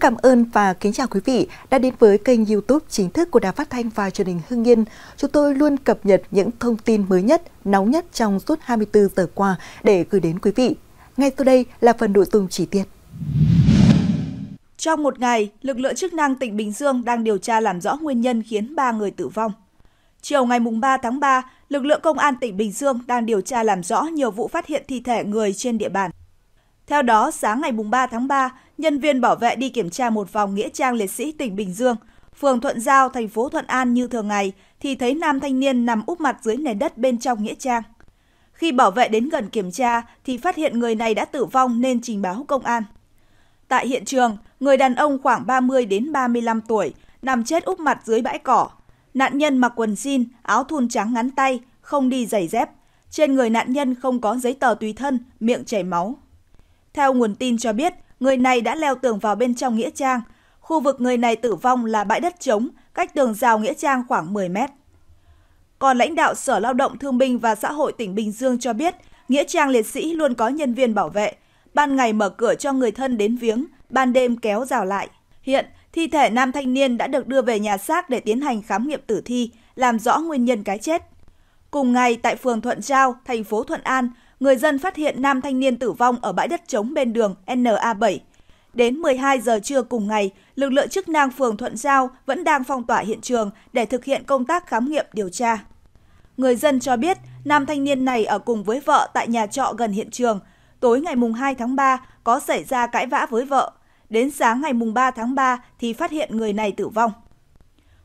cảm ơn và kính chào quý vị đã đến với kênh YouTube chính thức của Đài Phát thanh và Truyền hình Hưng Yên. Chúng tôi luôn cập nhật những thông tin mới nhất, nóng nhất trong suốt 24 giờ qua để gửi đến quý vị. Ngay sau đây là phần nội dung chi tiết. Trong một ngày, lực lượng chức năng tỉnh Bình Dương đang điều tra làm rõ nguyên nhân khiến 3 người tử vong. Chiều ngày 3 tháng 3, lực lượng công an tỉnh Bình Dương đang điều tra làm rõ nhiều vụ phát hiện thi thể người trên địa bàn. Theo đó, sáng ngày 3 tháng 3, nhân viên bảo vệ đi kiểm tra một vòng nghĩa trang liệt sĩ tỉnh Bình Dương, phường Thuận Giao, thành phố Thuận An như thường ngày thì thấy nam thanh niên nằm úp mặt dưới nền đất bên trong nghĩa trang. Khi bảo vệ đến gần kiểm tra thì phát hiện người này đã tử vong nên trình báo công an. Tại hiện trường, người đàn ông khoảng 30 đến 35 tuổi nằm chết úp mặt dưới bãi cỏ. Nạn nhân mặc quần jean, áo thun trắng ngắn tay, không đi giày dép. Trên người nạn nhân không có giấy tờ tùy thân, miệng chảy máu. Theo nguồn tin cho biết, người này đã leo tường vào bên trong Nghĩa Trang. Khu vực người này tử vong là bãi đất trống, cách tường rào Nghĩa Trang khoảng 10 mét. Còn lãnh đạo Sở Lao động Thương binh và Xã hội tỉnh Bình Dương cho biết, Nghĩa Trang liệt sĩ luôn có nhân viên bảo vệ. Ban ngày mở cửa cho người thân đến viếng, ban đêm kéo rào lại. Hiện, thi thể nam thanh niên đã được đưa về nhà xác để tiến hành khám nghiệm tử thi, làm rõ nguyên nhân cái chết. Cùng ngày tại phường Thuận Giao, thành phố Thuận An, người dân phát hiện nam thanh niên tử vong ở bãi đất trống bên đường NA7. Đến 12 giờ trưa cùng ngày, lực lượng chức năng phường Thuận Giao vẫn đang phong tỏa hiện trường để thực hiện công tác khám nghiệm điều tra. Người dân cho biết, nam thanh niên này ở cùng với vợ tại nhà trọ gần hiện trường. Tối ngày mùng 2 tháng 3 có xảy ra cãi vã với vợ. Đến sáng ngày mùng 3 tháng 3 thì phát hiện người này tử vong.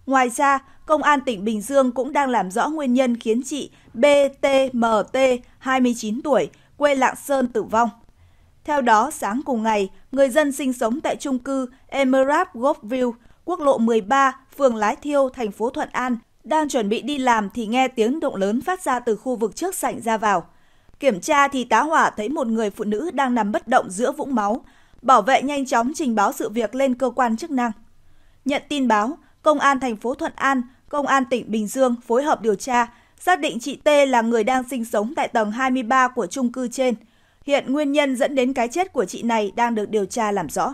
Ngoài ra, Công an tỉnh Bình Dương cũng đang làm rõ nguyên nhân khiến chị BTMT, 29 tuổi, quê Lạng Sơn tử vong. Theo đó, sáng cùng ngày, người dân sinh sống tại trung cư Emerald view quốc lộ 13, phường Lái Thiêu, thành phố Thuận An, đang chuẩn bị đi làm thì nghe tiếng động lớn phát ra từ khu vực trước sảnh ra vào. Kiểm tra thì tá hỏa thấy một người phụ nữ đang nằm bất động giữa vũng máu. Bảo vệ nhanh chóng trình báo sự việc lên cơ quan chức năng. Nhận tin báo, Công an thành phố Thuận An, Công an tỉnh Bình Dương phối hợp điều tra, xác định chị T là người đang sinh sống tại tầng 23 của chung cư trên. Hiện nguyên nhân dẫn đến cái chết của chị này đang được điều tra làm rõ.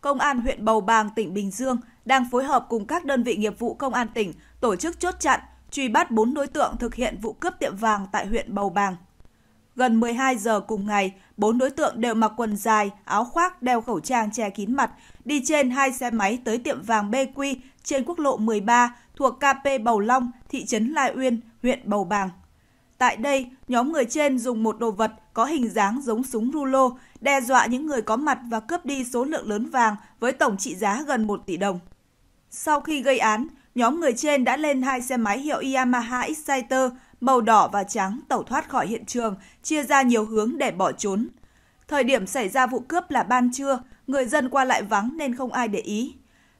Công an huyện Bầu Bàng, tỉnh Bình Dương đang phối hợp cùng các đơn vị nghiệp vụ công an tỉnh tổ chức chốt chặn, truy bắt 4 đối tượng thực hiện vụ cướp tiệm vàng tại huyện Bầu Bàng. Gần 12 giờ cùng ngày, bốn đối tượng đều mặc quần dài, áo khoác, đeo khẩu trang che kín mặt, đi trên hai xe máy tới tiệm vàng BQ trên quốc lộ 13 thuộc KP Bầu Long, thị trấn Lai Uyên, huyện Bầu Bàng. Tại đây, nhóm người trên dùng một đồ vật có hình dáng giống súng rulo đe dọa những người có mặt và cướp đi số lượng lớn vàng với tổng trị giá gần 1 tỷ đồng. Sau khi gây án, nhóm người trên đã lên hai xe máy hiệu Yamaha Exciter màu đỏ và trắng tẩu thoát khỏi hiện trường, chia ra nhiều hướng để bỏ trốn. Thời điểm xảy ra vụ cướp là ban trưa, người dân qua lại vắng nên không ai để ý.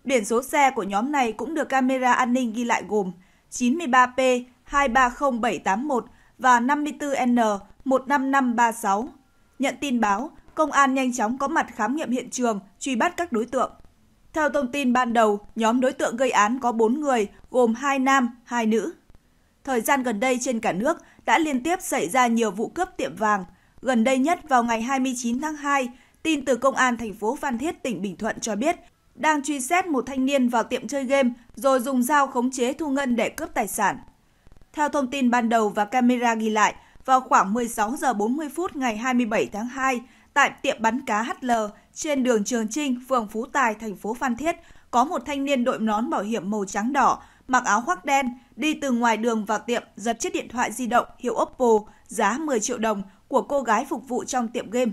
Biển số xe của nhóm này cũng được camera an ninh ghi lại gồm 93P 230781 và 54N 15536. Nhận tin báo, công an nhanh chóng có mặt khám nghiệm hiện trường, truy bắt các đối tượng. Theo thông tin ban đầu, nhóm đối tượng gây án có 4 người, gồm 2 nam, 2 nữ. Thời gian gần đây trên cả nước đã liên tiếp xảy ra nhiều vụ cướp tiệm vàng. Gần đây nhất vào ngày 29 tháng 2, tin từ Công an thành phố Phan Thiết, tỉnh Bình Thuận cho biết đang truy xét một thanh niên vào tiệm chơi game rồi dùng dao khống chế Thu Ngân để cướp tài sản. Theo thông tin ban đầu và camera ghi lại, vào khoảng 16 giờ 40 phút ngày 27 tháng 2, tại tiệm bắn cá HL trên đường Trường Trinh, phường Phú Tài, thành phố Phan Thiết, có một thanh niên đội nón bảo hiểm màu trắng đỏ mặc áo khoác đen, đi từ ngoài đường vào tiệm giật chiếc điện thoại di động hiệu Oppo giá 10 triệu đồng của cô gái phục vụ trong tiệm game.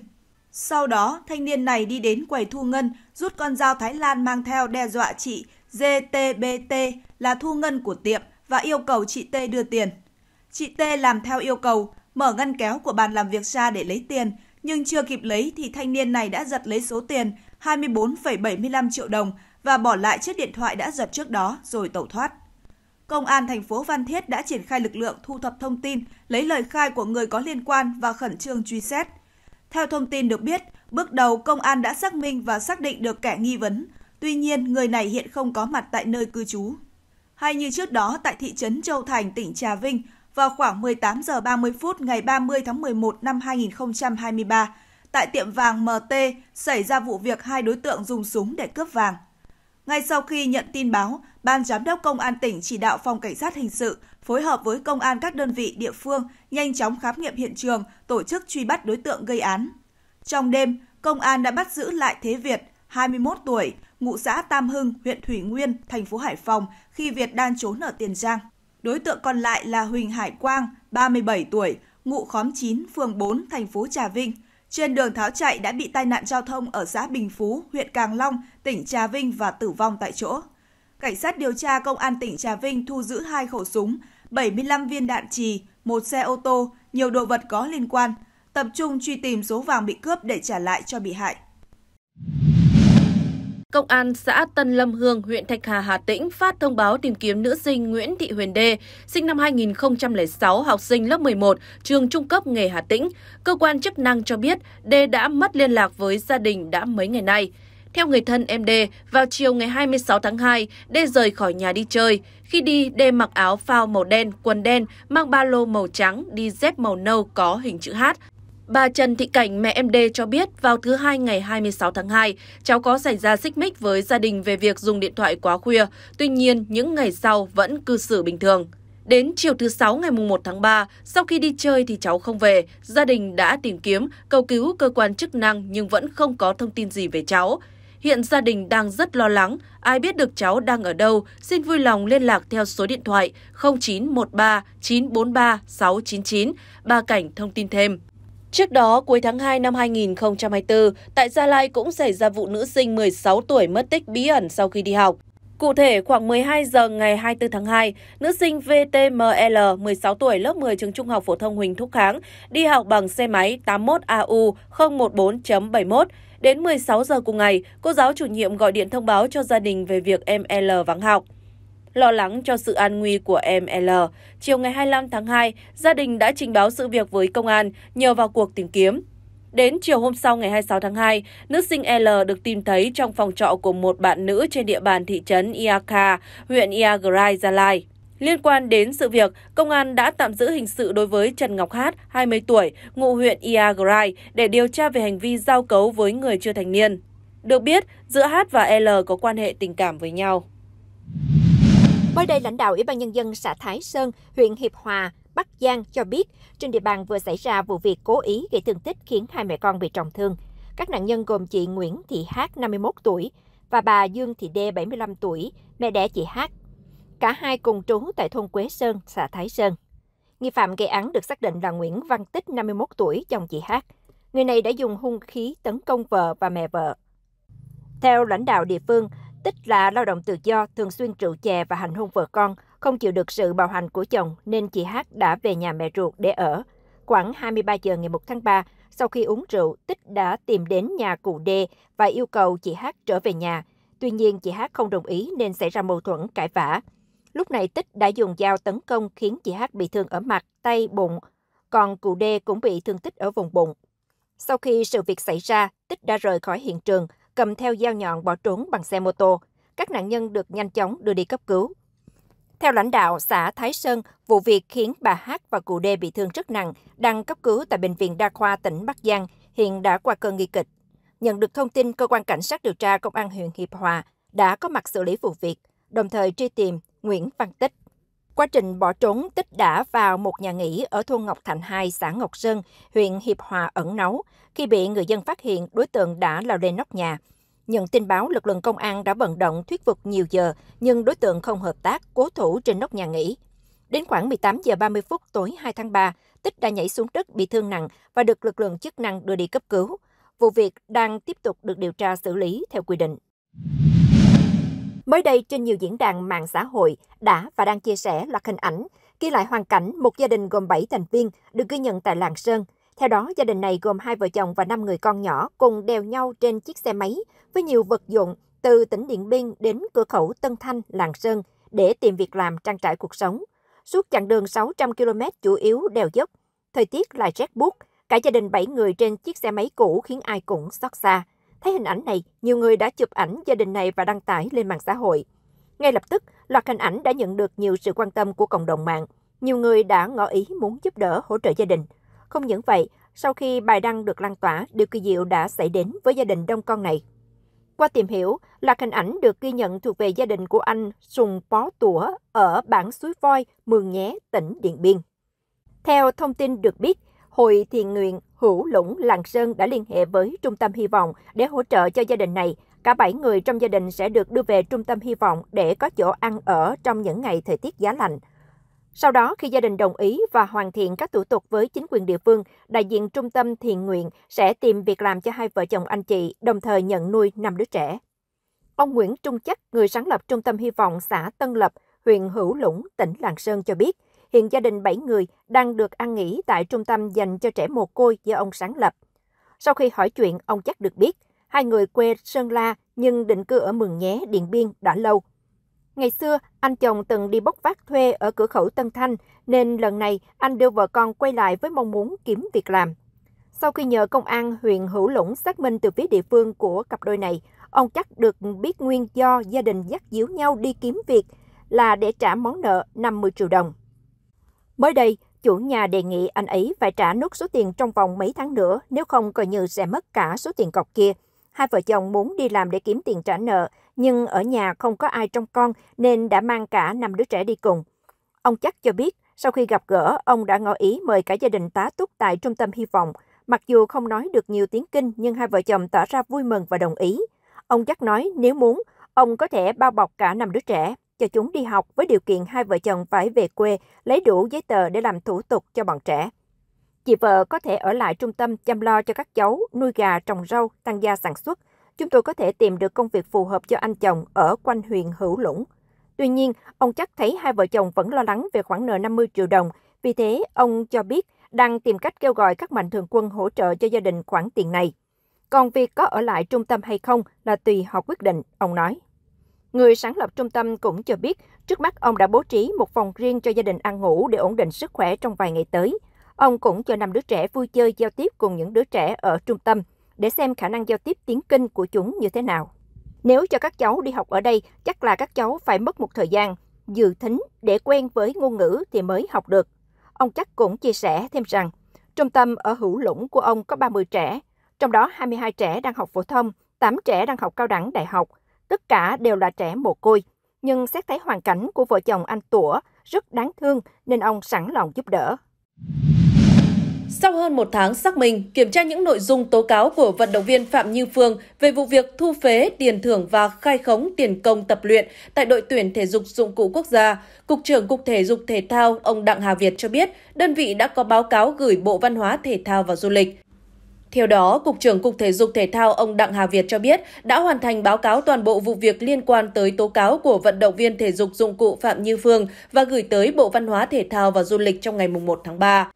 Sau đó, thanh niên này đi đến quầy thu ngân, rút con dao Thái Lan mang theo đe dọa chị GTBT là thu ngân của tiệm và yêu cầu chị T đưa tiền. Chị T làm theo yêu cầu, mở ngăn kéo của bàn làm việc ra để lấy tiền, nhưng chưa kịp lấy thì thanh niên này đã giật lấy số tiền 24,75 triệu đồng và bỏ lại chiếc điện thoại đã giật trước đó rồi tẩu thoát. Công an thành phố Phan Thiết đã triển khai lực lượng thu thập thông tin, lấy lời khai của người có liên quan và khẩn trương truy xét. Theo thông tin được biết, bước đầu công an đã xác minh và xác định được kẻ nghi vấn. Tuy nhiên, người này hiện không có mặt tại nơi cư trú. Hay như trước đó tại thị trấn Châu Thành, tỉnh Trà Vinh, vào khoảng 18 giờ 30 phút ngày 30 tháng 11 năm 2023, tại tiệm vàng MT xảy ra vụ việc hai đối tượng dùng súng để cướp vàng. Ngay sau khi nhận tin báo, Ban Giám đốc Công an tỉnh chỉ đạo Phòng Cảnh sát Hình sự phối hợp với Công an các đơn vị địa phương nhanh chóng khám nghiệm hiện trường, tổ chức truy bắt đối tượng gây án. Trong đêm, Công an đã bắt giữ lại Thế Việt, 21 tuổi, ngụ xã Tam Hưng, huyện Thủy Nguyên, thành phố Hải Phòng khi Việt đang trốn ở Tiền Giang. Đối tượng còn lại là Huỳnh Hải Quang, 37 tuổi, ngụ khóm 9, phường 4, thành phố Trà Vinh – trên đường tháo chạy đã bị tai nạn giao thông ở xã Bình Phú, huyện Càng Long, tỉnh Trà Vinh và tử vong tại chỗ. Cảnh sát điều tra Công an tỉnh Trà Vinh thu giữ hai khẩu súng, 75 viên đạn trì, một xe ô tô, nhiều đồ vật có liên quan, tập trung truy tìm số vàng bị cướp để trả lại cho bị hại. Công an xã Tân Lâm Hương, huyện Thạch Hà, Hà Tĩnh phát thông báo tìm kiếm nữ sinh Nguyễn Thị Huyền Đê, sinh năm 2006, học sinh lớp 11, trường trung cấp nghề Hà Tĩnh. Cơ quan chức năng cho biết Đê đã mất liên lạc với gia đình đã mấy ngày nay. Theo người thân em D, vào chiều ngày 26 tháng 2, D rời khỏi nhà đi chơi. Khi đi, D mặc áo phao màu đen, quần đen, mang ba lô màu trắng, đi dép màu nâu có hình chữ H. Bà Trần Thị Cảnh, mẹ em D cho biết vào thứ hai ngày 26 tháng 2, cháu có xảy ra xích mích với gia đình về việc dùng điện thoại quá khuya, tuy nhiên những ngày sau vẫn cư xử bình thường. Đến chiều thứ sáu ngày 1 tháng 3, sau khi đi chơi thì cháu không về, gia đình đã tìm kiếm, cầu cứu cơ quan chức năng nhưng vẫn không có thông tin gì về cháu. Hiện gia đình đang rất lo lắng, ai biết được cháu đang ở đâu, xin vui lòng liên lạc theo số điện thoại 0913 943 699, bà Cảnh thông tin thêm. Trước đó, cuối tháng 2 năm 2024, tại Gia Lai cũng xảy ra vụ nữ sinh 16 tuổi mất tích bí ẩn sau khi đi học. Cụ thể, khoảng 12 giờ ngày 24 tháng 2, nữ sinh VTML, 16 tuổi, lớp 10 trường trung học phổ thông Huỳnh Thúc Kháng, đi học bằng xe máy 81AU014.71. Đến 16 giờ cùng ngày, cô giáo chủ nhiệm gọi điện thông báo cho gia đình về việc em L vắng học lo lắng cho sự an nguy của em L. Chiều ngày 25 tháng 2, gia đình đã trình báo sự việc với công an nhờ vào cuộc tìm kiếm. Đến chiều hôm sau ngày 26 tháng 2, nữ sinh L được tìm thấy trong phòng trọ của một bạn nữ trên địa bàn thị trấn Iaka, huyện Iagrai, Gia Lai. Liên quan đến sự việc, công an đã tạm giữ hình sự đối với Trần Ngọc Hát, 20 tuổi, ngụ huyện Iagrai, để điều tra về hành vi giao cấu với người chưa thành niên. Được biết, giữa Hát và L có quan hệ tình cảm với nhau. Mới đây, lãnh đạo Ủy ban Nhân dân xã Thái Sơn, huyện Hiệp Hòa, Bắc Giang cho biết, trên địa bàn vừa xảy ra vụ việc cố ý gây thương tích khiến hai mẹ con bị trọng thương. Các nạn nhân gồm chị Nguyễn Thị Hát, 51 tuổi, và bà Dương Thị Đê, 75 tuổi, mẹ đẻ chị Hát. Cả hai cùng trú tại thôn Quế Sơn, xã Thái Sơn. Nghi phạm gây án được xác định là Nguyễn Văn Tích, 51 tuổi, chồng chị Hát. Người này đã dùng hung khí tấn công vợ và mẹ vợ. Theo lãnh đạo địa phương, tích là lao động tự do, thường xuyên rượu chè và hành hung vợ con, không chịu được sự bạo hành của chồng nên chị Hát đã về nhà mẹ ruột để ở. Khoảng 23 giờ ngày 1 tháng 3, sau khi uống rượu, Tích đã tìm đến nhà cụ D và yêu cầu chị Hát trở về nhà. Tuy nhiên, chị Hát không đồng ý nên xảy ra mâu thuẫn cãi vã. Lúc này Tích đã dùng dao tấn công khiến chị Hát bị thương ở mặt, tay, bụng, còn cụ D cũng bị thương tích ở vùng bụng. Sau khi sự việc xảy ra, Tích đã rời khỏi hiện trường, cầm theo dao nhọn bỏ trốn bằng xe mô tô. Các nạn nhân được nhanh chóng đưa đi cấp cứu. Theo lãnh đạo xã Thái Sơn, vụ việc khiến bà Hát và cụ Đê bị thương rất nặng, đang cấp cứu tại Bệnh viện Đa khoa tỉnh Bắc Giang, hiện đã qua cơn nguy kịch. Nhận được thông tin, Cơ quan Cảnh sát điều tra Công an huyện Hiệp Hòa đã có mặt xử lý vụ việc, đồng thời truy tìm Nguyễn Văn Tích, Quá trình bỏ trốn tích đã vào một nhà nghỉ ở thôn Ngọc Thành 2, xã Ngọc Sơn, huyện Hiệp Hòa ẩn náu. Khi bị người dân phát hiện, đối tượng đã lao lên nóc nhà. Nhận tin báo, lực lượng công an đã vận động thuyết phục nhiều giờ, nhưng đối tượng không hợp tác, cố thủ trên nóc nhà nghỉ. Đến khoảng 18 giờ 30 phút tối 2 tháng 3, Tích đã nhảy xuống đất bị thương nặng và được lực lượng chức năng đưa đi cấp cứu. Vụ việc đang tiếp tục được điều tra xử lý theo quy định. Mới đây, trên nhiều diễn đàn mạng xã hội đã và đang chia sẻ loạt hình ảnh ghi lại hoàn cảnh một gia đình gồm 7 thành viên được ghi nhận tại Lạng Sơn. Theo đó, gia đình này gồm hai vợ chồng và 5 người con nhỏ cùng đèo nhau trên chiếc xe máy với nhiều vật dụng từ tỉnh Điện Biên đến cửa khẩu Tân Thanh, Lạng Sơn để tìm việc làm trang trải cuộc sống. Suốt chặng đường 600 km chủ yếu đèo dốc, thời tiết lại rét buốt, cả gia đình 7 người trên chiếc xe máy cũ khiến ai cũng xót xa. Thấy hình ảnh này, nhiều người đã chụp ảnh gia đình này và đăng tải lên mạng xã hội. Ngay lập tức, loạt hình ảnh đã nhận được nhiều sự quan tâm của cộng đồng mạng. Nhiều người đã ngỏ ý muốn giúp đỡ hỗ trợ gia đình. Không những vậy, sau khi bài đăng được lan tỏa, điều kỳ diệu đã xảy đến với gia đình đông con này. Qua tìm hiểu, loạt hình ảnh được ghi nhận thuộc về gia đình của anh Sùng Pó Tủa ở bản Suối Voi, Mường Nhé, tỉnh Điện Biên. Theo thông tin được biết, Hội Thiền Nguyện Hữu Lũng Lạng Sơn đã liên hệ với Trung tâm Hy vọng để hỗ trợ cho gia đình này. Cả 7 người trong gia đình sẽ được đưa về Trung tâm Hy vọng để có chỗ ăn ở trong những ngày thời tiết giá lạnh. Sau đó, khi gia đình đồng ý và hoàn thiện các thủ tục với chính quyền địa phương, đại diện Trung tâm Thiện Nguyện sẽ tìm việc làm cho hai vợ chồng anh chị, đồng thời nhận nuôi năm đứa trẻ. Ông Nguyễn Trung Chất, người sáng lập Trung tâm Hy vọng xã Tân Lập, huyện Hữu Lũng, tỉnh Lạng Sơn cho biết, Hiện gia đình 7 người đang được ăn nghỉ tại trung tâm dành cho trẻ mồ côi do ông sáng lập. Sau khi hỏi chuyện, ông chắc được biết, hai người quê Sơn La nhưng định cư ở Mường Nhé, Điện Biên đã lâu. Ngày xưa, anh chồng từng đi bốc vác thuê ở cửa khẩu Tân Thanh, nên lần này anh đưa vợ con quay lại với mong muốn kiếm việc làm. Sau khi nhờ công an huyện Hữu Lũng xác minh từ phía địa phương của cặp đôi này, ông chắc được biết nguyên do gia đình dắt díu nhau đi kiếm việc là để trả món nợ 50 triệu đồng. Mới đây, chủ nhà đề nghị anh ấy phải trả nốt số tiền trong vòng mấy tháng nữa, nếu không coi như sẽ mất cả số tiền cọc kia. Hai vợ chồng muốn đi làm để kiếm tiền trả nợ, nhưng ở nhà không có ai trông con nên đã mang cả năm đứa trẻ đi cùng. Ông chắc cho biết, sau khi gặp gỡ, ông đã ngỏ ý mời cả gia đình tá túc tại trung tâm hy vọng. Mặc dù không nói được nhiều tiếng Kinh, nhưng hai vợ chồng tỏ ra vui mừng và đồng ý. Ông chắc nói nếu muốn, ông có thể bao bọc cả năm đứa trẻ cho chúng đi học với điều kiện hai vợ chồng phải về quê lấy đủ giấy tờ để làm thủ tục cho bọn trẻ. Chị vợ có thể ở lại trung tâm chăm lo cho các cháu, nuôi gà, trồng rau, tăng gia sản xuất. Chúng tôi có thể tìm được công việc phù hợp cho anh chồng ở quanh huyện Hữu Lũng. Tuy nhiên, ông chắc thấy hai vợ chồng vẫn lo lắng về khoản nợ 50 triệu đồng. Vì thế, ông cho biết đang tìm cách kêu gọi các mạnh thường quân hỗ trợ cho gia đình khoản tiền này. Còn việc có ở lại trung tâm hay không là tùy họ quyết định, ông nói. Người sáng lập trung tâm cũng cho biết, trước mắt ông đã bố trí một phòng riêng cho gia đình ăn ngủ để ổn định sức khỏe trong vài ngày tới. Ông cũng cho năm đứa trẻ vui chơi giao tiếp cùng những đứa trẻ ở trung tâm để xem khả năng giao tiếp tiếng kinh của chúng như thế nào. Nếu cho các cháu đi học ở đây, chắc là các cháu phải mất một thời gian dự thính để quen với ngôn ngữ thì mới học được. Ông chắc cũng chia sẻ thêm rằng, trung tâm ở Hữu Lũng của ông có 30 trẻ, trong đó 22 trẻ đang học phổ thông, 8 trẻ đang học cao đẳng đại học, tất cả đều là trẻ mồ côi. Nhưng xét thấy hoàn cảnh của vợ chồng anh Tủa rất đáng thương nên ông sẵn lòng giúp đỡ. Sau hơn một tháng xác minh, kiểm tra những nội dung tố cáo của vận động viên Phạm Như Phương về vụ việc thu phế tiền thưởng và khai khống tiền công tập luyện tại đội tuyển thể dục dụng cụ quốc gia, Cục trưởng Cục Thể dục Thể thao ông Đặng Hà Việt cho biết đơn vị đã có báo cáo gửi Bộ Văn hóa Thể thao và Du lịch. Theo đó, Cục trưởng Cục Thể dục Thể thao ông Đặng Hà Việt cho biết đã hoàn thành báo cáo toàn bộ vụ việc liên quan tới tố cáo của vận động viên thể dục dụng cụ Phạm Như Phương và gửi tới Bộ Văn hóa Thể thao và Du lịch trong ngày 1 tháng 3.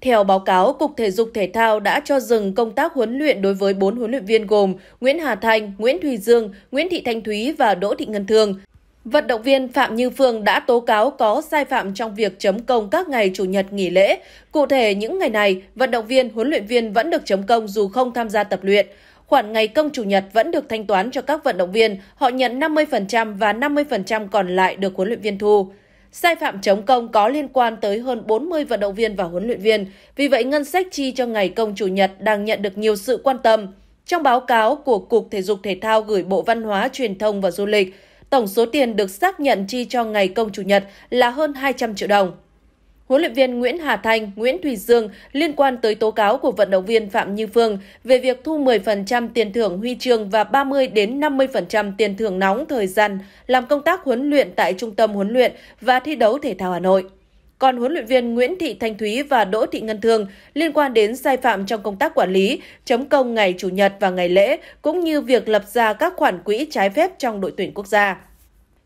Theo báo cáo, Cục Thể dục Thể thao đã cho dừng công tác huấn luyện đối với 4 huấn luyện viên gồm Nguyễn Hà Thanh, Nguyễn Thùy Dương, Nguyễn Thị Thanh Thúy và Đỗ Thị Ngân Thương. Vận động viên Phạm Như Phương đã tố cáo có sai phạm trong việc chấm công các ngày Chủ nhật nghỉ lễ. Cụ thể, những ngày này, vận động viên, huấn luyện viên vẫn được chấm công dù không tham gia tập luyện. Khoản ngày công Chủ nhật vẫn được thanh toán cho các vận động viên, họ nhận 50% và 50% còn lại được huấn luyện viên thu. Sai phạm chống công có liên quan tới hơn 40 vận động viên và huấn luyện viên, vì vậy ngân sách chi cho ngày công Chủ nhật đang nhận được nhiều sự quan tâm. Trong báo cáo của Cục Thể dục Thể thao gửi Bộ Văn hóa, Truyền thông và Du lịch, Tổng số tiền được xác nhận chi cho ngày công Chủ nhật là hơn 200 triệu đồng. Huấn luyện viên Nguyễn Hà Thanh, Nguyễn Thùy Dương liên quan tới tố cáo của vận động viên Phạm Như Phương về việc thu 10% tiền thưởng huy chương và 30 đến 50% tiền thưởng nóng thời gian làm công tác huấn luyện tại Trung tâm huấn luyện và thi đấu thể thao Hà Nội còn huấn luyện viên Nguyễn Thị Thanh Thúy và Đỗ Thị Ngân Thương liên quan đến sai phạm trong công tác quản lý, chấm công ngày Chủ nhật và ngày lễ, cũng như việc lập ra các khoản quỹ trái phép trong đội tuyển quốc gia.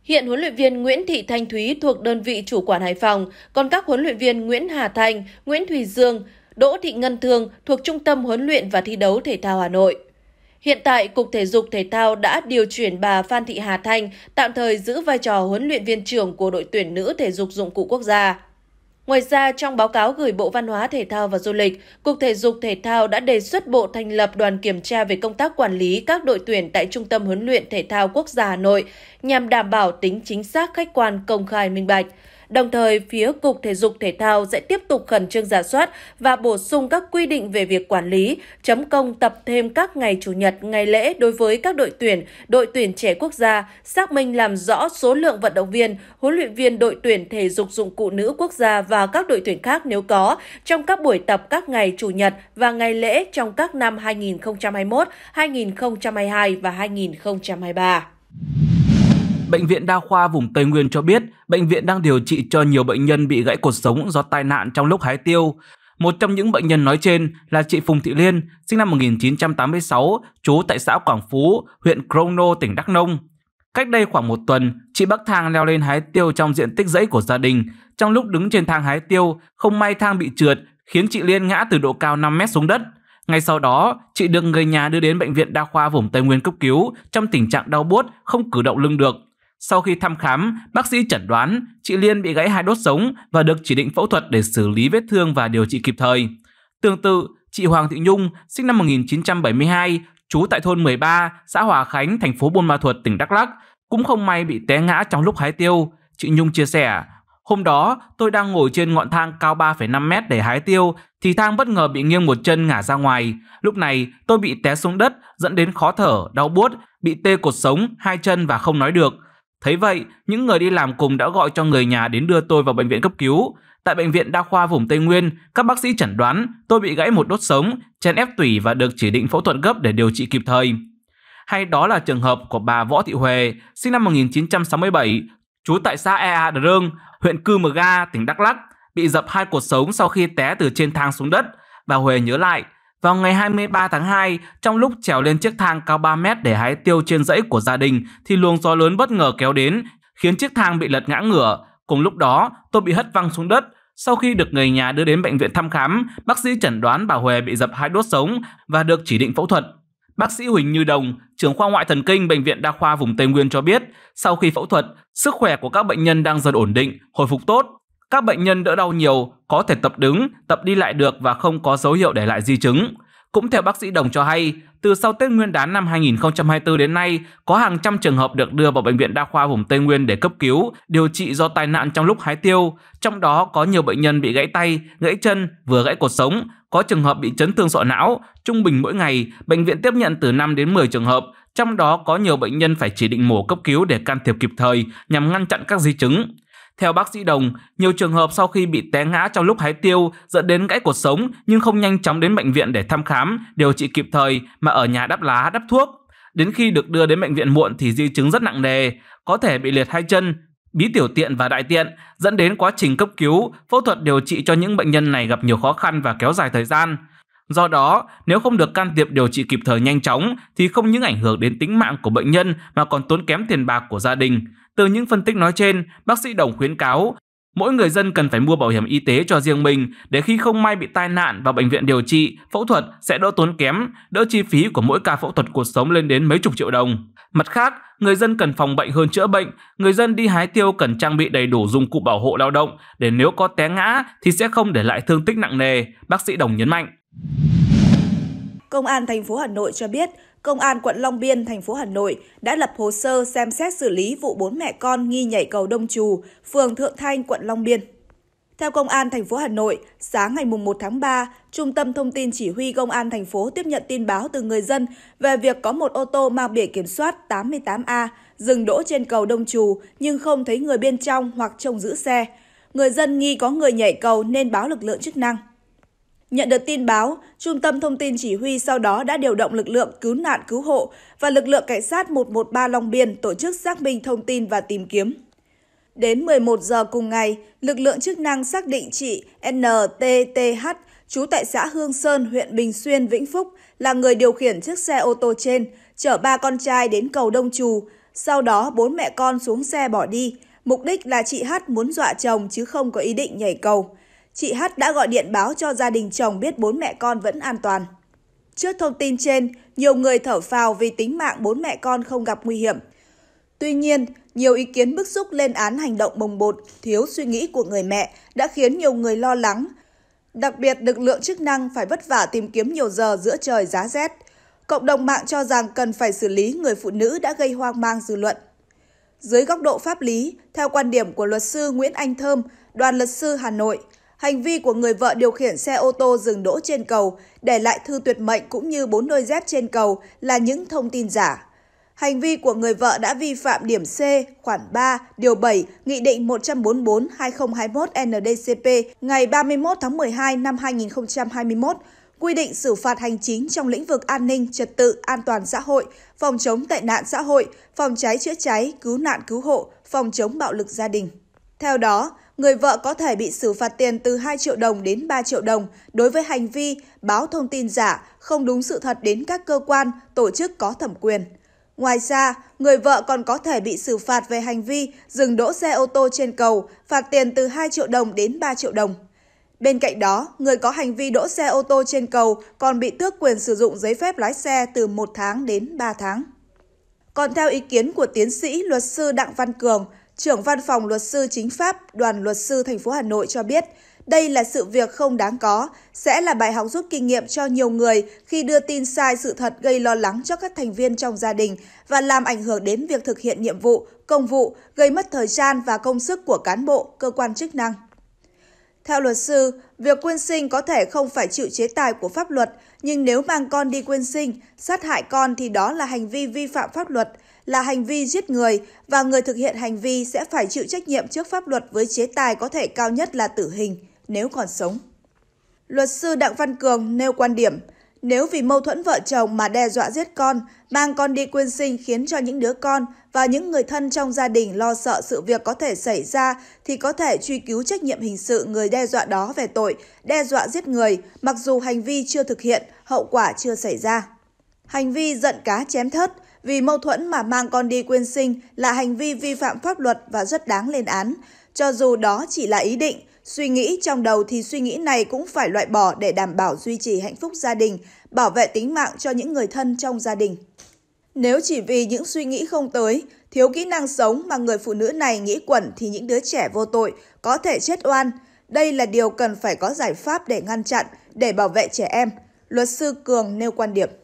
Hiện huấn luyện viên Nguyễn Thị Thanh Thúy thuộc đơn vị chủ quản Hải Phòng, còn các huấn luyện viên Nguyễn Hà Thành, Nguyễn Thùy Dương, Đỗ Thị Ngân Thương thuộc Trung tâm Huấn luyện và Thi đấu Thể thao Hà Nội. Hiện tại, Cục Thể dục Thể thao đã điều chuyển bà Phan Thị Hà Thanh tạm thời giữ vai trò huấn luyện viên trưởng của đội tuyển nữ thể dục dụng cụ quốc gia. Ngoài ra, trong báo cáo gửi Bộ Văn hóa Thể thao và Du lịch, Cục Thể dục Thể thao đã đề xuất Bộ thành lập đoàn kiểm tra về công tác quản lý các đội tuyển tại Trung tâm Huấn luyện Thể thao Quốc gia Hà Nội nhằm đảm bảo tính chính xác, khách quan, công khai, minh bạch. Đồng thời, phía Cục Thể dục Thể thao sẽ tiếp tục khẩn trương giả soát và bổ sung các quy định về việc quản lý, chấm công tập thêm các ngày Chủ nhật, ngày lễ đối với các đội tuyển, đội tuyển trẻ quốc gia, xác minh làm rõ số lượng vận động viên, huấn luyện viên đội tuyển thể dục dụng cụ nữ quốc gia và các đội tuyển khác nếu có trong các buổi tập các ngày Chủ nhật và ngày lễ trong các năm 2021, 2022 và 2023. Bệnh viện Đa khoa vùng Tây Nguyên cho biết bệnh viện đang điều trị cho nhiều bệnh nhân bị gãy cột sống do tai nạn trong lúc hái tiêu. Một trong những bệnh nhân nói trên là chị Phùng Thị Liên, sinh năm 1986, trú tại xã Quảng Phú, huyện Crono, tỉnh Đắk Nông. Cách đây khoảng một tuần, chị Bắc Thang leo lên hái tiêu trong diện tích rẫy của gia đình. Trong lúc đứng trên thang hái tiêu, không may thang bị trượt, khiến chị Liên ngã từ độ cao 5 mét xuống đất. Ngay sau đó, chị được người nhà đưa đến bệnh viện đa khoa vùng Tây Nguyên cấp cứu trong tình trạng đau buốt, không cử động lưng được. Sau khi thăm khám, bác sĩ chẩn đoán chị Liên bị gãy hai đốt sống và được chỉ định phẫu thuật để xử lý vết thương và điều trị kịp thời. Tương tự, chị Hoàng Thị Nhung, sinh năm 1972, trú tại thôn 13, xã Hòa Khánh, thành phố Buôn Ma Thuột, tỉnh Đắk Lắk, cũng không may bị té ngã trong lúc hái tiêu. Chị Nhung chia sẻ, hôm đó tôi đang ngồi trên ngọn thang cao 3,5 mét để hái tiêu thì thang bất ngờ bị nghiêng một chân ngả ra ngoài. Lúc này tôi bị té xuống đất dẫn đến khó thở, đau buốt, bị tê cột sống, hai chân và không nói được. Thấy vậy, những người đi làm cùng đã gọi cho người nhà đến đưa tôi vào bệnh viện cấp cứu. Tại bệnh viện đa khoa vùng Tây Nguyên, các bác sĩ chẩn đoán tôi bị gãy một đốt sống, chèn ép tủy và được chỉ định phẫu thuật gấp để điều trị kịp thời. Hay đó là trường hợp của bà Võ Thị Huệ, sinh năm 1967, trú tại xã Ea Đờ Rương, huyện Cư Mờ Ga, tỉnh Đắk Lắk, bị dập hai cột sống sau khi té từ trên thang xuống đất. Bà Huệ nhớ lại, vào ngày 23 tháng 2, trong lúc trèo lên chiếc thang cao 3 mét để hái tiêu trên dãy của gia đình thì luồng gió lớn bất ngờ kéo đến, khiến chiếc thang bị lật ngã ngửa. Cùng lúc đó, tôi bị hất văng xuống đất. Sau khi được người nhà đưa đến bệnh viện thăm khám, bác sĩ chẩn đoán bà Huệ bị dập hai đốt sống và được chỉ định phẫu thuật. Bác sĩ Huỳnh Như Đồng, trưởng khoa ngoại thần kinh Bệnh viện Đa khoa vùng Tây Nguyên cho biết, sau khi phẫu thuật, sức khỏe của các bệnh nhân đang dần ổn định, hồi phục tốt. Các bệnh nhân đỡ đau nhiều, có thể tập đứng, tập đi lại được và không có dấu hiệu để lại di chứng. Cũng theo bác sĩ Đồng cho hay, từ sau Tết Nguyên đán năm 2024 đến nay, có hàng trăm trường hợp được đưa vào bệnh viện đa khoa vùng Tây Nguyên để cấp cứu, điều trị do tai nạn trong lúc hái tiêu, trong đó có nhiều bệnh nhân bị gãy tay, gãy chân, vừa gãy cột sống, có trường hợp bị chấn thương sọ não. Trung bình mỗi ngày, bệnh viện tiếp nhận từ 5 đến 10 trường hợp, trong đó có nhiều bệnh nhân phải chỉ định mổ cấp cứu để can thiệp kịp thời nhằm ngăn chặn các di chứng. Theo bác sĩ Đồng, nhiều trường hợp sau khi bị té ngã trong lúc hái tiêu dẫn đến gãy cột sống nhưng không nhanh chóng đến bệnh viện để thăm khám, điều trị kịp thời mà ở nhà đắp lá, đắp thuốc. Đến khi được đưa đến bệnh viện muộn thì di chứng rất nặng nề, có thể bị liệt hai chân, bí tiểu tiện và đại tiện, dẫn đến quá trình cấp cứu, phẫu thuật điều trị cho những bệnh nhân này gặp nhiều khó khăn và kéo dài thời gian. Do đó, nếu không được can thiệp điều trị kịp thời nhanh chóng thì không những ảnh hưởng đến tính mạng của bệnh nhân mà còn tốn kém tiền bạc của gia đình. Từ những phân tích nói trên, bác sĩ Đồng khuyến cáo mỗi người dân cần phải mua bảo hiểm y tế cho riêng mình để khi không may bị tai nạn vào bệnh viện điều trị, phẫu thuật sẽ đỡ tốn kém, đỡ chi phí của mỗi ca phẫu thuật cuộc sống lên đến mấy chục triệu đồng. Mặt khác, người dân cần phòng bệnh hơn chữa bệnh, người dân đi hái tiêu cần trang bị đầy đủ dụng cụ bảo hộ lao động để nếu có té ngã thì sẽ không để lại thương tích nặng nề, bác sĩ Đồng nhấn mạnh. Công an thành phố Hà Nội cho biết, Công an quận Long Biên, thành phố Hà Nội đã lập hồ sơ xem xét xử lý vụ bốn mẹ con nghi nhảy cầu Đông Trù, phường Thượng Thanh, quận Long Biên. Theo Công an thành phố Hà Nội, sáng ngày 1 tháng 3, Trung tâm Thông tin Chỉ huy Công an thành phố tiếp nhận tin báo từ người dân về việc có một ô tô mang biển kiểm soát 88A dừng đỗ trên cầu Đông Trù nhưng không thấy người bên trong hoặc trông giữ xe. Người dân nghi có người nhảy cầu nên báo lực lượng chức năng. Nhận được tin báo, Trung tâm Thông tin Chỉ huy sau đó đã điều động lực lượng cứu nạn cứu hộ và lực lượng cảnh sát 113 Long Biên tổ chức xác minh thông tin và tìm kiếm. Đến 11 giờ cùng ngày, lực lượng chức năng xác định chị NTTH, trú tại xã Hương Sơn, huyện Bình Xuyên, Vĩnh Phúc, là người điều khiển chiếc xe ô tô trên, chở ba con trai đến cầu Đông Trù. Sau đó, bốn mẹ con xuống xe bỏ đi. Mục đích là chị H muốn dọa chồng chứ không có ý định nhảy cầu chị H đã gọi điện báo cho gia đình chồng biết bốn mẹ con vẫn an toàn. Trước thông tin trên, nhiều người thở phào vì tính mạng bốn mẹ con không gặp nguy hiểm. Tuy nhiên, nhiều ý kiến bức xúc lên án hành động bồng bột, thiếu suy nghĩ của người mẹ đã khiến nhiều người lo lắng. Đặc biệt, lực lượng chức năng phải vất vả tìm kiếm nhiều giờ giữa trời giá rét. Cộng đồng mạng cho rằng cần phải xử lý người phụ nữ đã gây hoang mang dư luận. Dưới góc độ pháp lý, theo quan điểm của luật sư Nguyễn Anh Thơm, đoàn luật sư Hà Nội – Hành vi của người vợ điều khiển xe ô tô dừng đỗ trên cầu, để lại thư tuyệt mệnh cũng như bốn đôi dép trên cầu là những thông tin giả. Hành vi của người vợ đã vi phạm điểm C, khoản 3, điều 7, Nghị định 144-2021 NDCP ngày 31 tháng 12 năm 2021, quy định xử phạt hành chính trong lĩnh vực an ninh, trật tự, an toàn xã hội, phòng chống tệ nạn xã hội, phòng cháy chữa cháy, cứu nạn cứu hộ, phòng chống bạo lực gia đình. Theo đó, người vợ có thể bị xử phạt tiền từ 2 triệu đồng đến 3 triệu đồng đối với hành vi báo thông tin giả, không đúng sự thật đến các cơ quan, tổ chức có thẩm quyền. Ngoài ra, người vợ còn có thể bị xử phạt về hành vi dừng đỗ xe ô tô trên cầu, phạt tiền từ 2 triệu đồng đến 3 triệu đồng. Bên cạnh đó, người có hành vi đỗ xe ô tô trên cầu còn bị tước quyền sử dụng giấy phép lái xe từ 1 tháng đến 3 tháng. Còn theo ý kiến của tiến sĩ luật sư Đặng Văn Cường, trưởng văn phòng luật sư chính pháp đoàn luật sư thành phố Hà Nội cho biết, đây là sự việc không đáng có, sẽ là bài học rút kinh nghiệm cho nhiều người khi đưa tin sai sự thật gây lo lắng cho các thành viên trong gia đình và làm ảnh hưởng đến việc thực hiện nhiệm vụ, công vụ, gây mất thời gian và công sức của cán bộ, cơ quan chức năng. Theo luật sư, việc quyên sinh có thể không phải chịu chế tài của pháp luật, nhưng nếu mang con đi quyên sinh, sát hại con thì đó là hành vi vi phạm pháp luật – là hành vi giết người và người thực hiện hành vi sẽ phải chịu trách nhiệm trước pháp luật với chế tài có thể cao nhất là tử hình nếu còn sống. Luật sư Đặng Văn Cường nêu quan điểm, nếu vì mâu thuẫn vợ chồng mà đe dọa giết con, mang con đi quyên sinh khiến cho những đứa con và những người thân trong gia đình lo sợ sự việc có thể xảy ra thì có thể truy cứu trách nhiệm hình sự người đe dọa đó về tội đe dọa giết người, mặc dù hành vi chưa thực hiện, hậu quả chưa xảy ra. Hành vi giận cá chém thớt vì mâu thuẫn mà mang con đi quyên sinh là hành vi vi phạm pháp luật và rất đáng lên án. Cho dù đó chỉ là ý định, suy nghĩ trong đầu thì suy nghĩ này cũng phải loại bỏ để đảm bảo duy trì hạnh phúc gia đình, bảo vệ tính mạng cho những người thân trong gia đình. Nếu chỉ vì những suy nghĩ không tới, thiếu kỹ năng sống mà người phụ nữ này nghĩ quẩn thì những đứa trẻ vô tội có thể chết oan. Đây là điều cần phải có giải pháp để ngăn chặn, để bảo vệ trẻ em. Luật sư Cường nêu quan điểm.